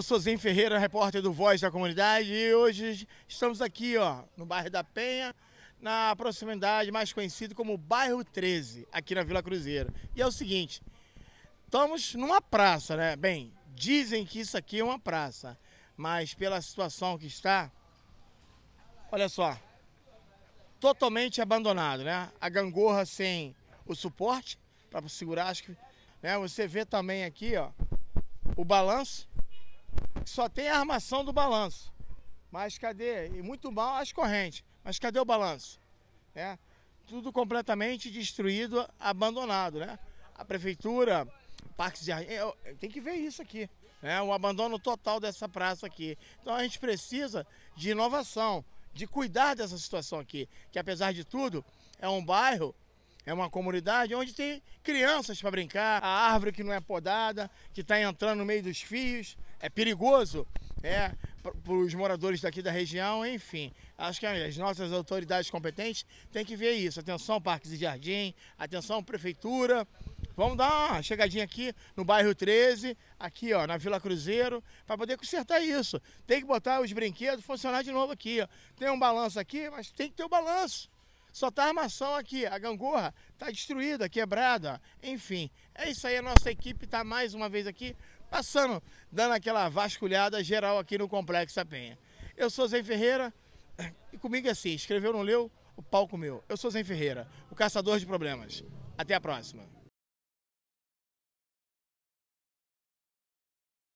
Eu sou Zim Ferreira, repórter do Voz da Comunidade, e hoje estamos aqui ó, no bairro da Penha, na proximidade mais conhecido como Bairro 13, aqui na Vila Cruzeiro. E é o seguinte, estamos numa praça, né? Bem, dizem que isso aqui é uma praça, mas pela situação que está, olha só, totalmente abandonado, né? A gangorra sem o suporte para segurar, acho que, né? Você vê também aqui, ó, o balanço só tem a armação do balanço. Mas cadê? E muito mal as correntes. Mas cadê o balanço? Né? Tudo completamente destruído, abandonado, né? A prefeitura, parques de tem que ver isso aqui. Né? O abandono total dessa praça aqui. Então a gente precisa de inovação, de cuidar dessa situação aqui. Que apesar de tudo, é um bairro é uma comunidade onde tem crianças para brincar, a árvore que não é podada, que está entrando no meio dos fios, é perigoso é, para os moradores daqui da região, enfim. Acho que as nossas autoridades competentes têm que ver isso. Atenção, Parques e Jardim, atenção, Prefeitura. Vamos dar uma chegadinha aqui no bairro 13, aqui ó, na Vila Cruzeiro, para poder consertar isso. Tem que botar os brinquedos funcionar de novo aqui. Ó. Tem um balanço aqui, mas tem que ter o um balanço. Só tá armação aqui, a gangorra tá destruída, quebrada, enfim. É isso aí, a nossa equipe tá mais uma vez aqui, passando, dando aquela vasculhada geral aqui no Complexo da Penha. Eu sou Zé Ferreira e comigo é assim, escreveu, não leu, o palco meu. Eu sou Zé Ferreira, o caçador de problemas. Até a próxima.